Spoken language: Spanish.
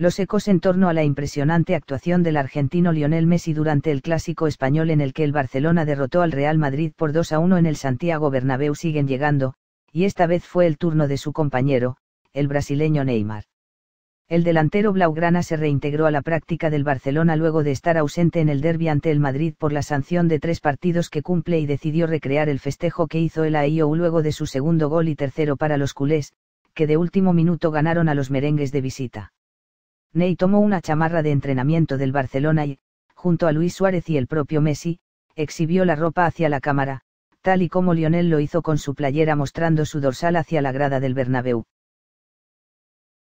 los ecos en torno a la impresionante actuación del argentino Lionel Messi durante el clásico español en el que el Barcelona derrotó al Real Madrid por 2 a 1 en el Santiago Bernabéu siguen llegando, y esta vez fue el turno de su compañero, el brasileño Neymar. El delantero blaugrana se reintegró a la práctica del Barcelona luego de estar ausente en el derby ante el Madrid por la sanción de tres partidos que cumple y decidió recrear el festejo que hizo el AIO luego de su segundo gol y tercero para los culés, que de último minuto ganaron a los merengues de visita. Ney tomó una chamarra de entrenamiento del Barcelona y, junto a Luis Suárez y el propio Messi, exhibió la ropa hacia la cámara, tal y como Lionel lo hizo con su playera mostrando su dorsal hacia la grada del Bernabéu.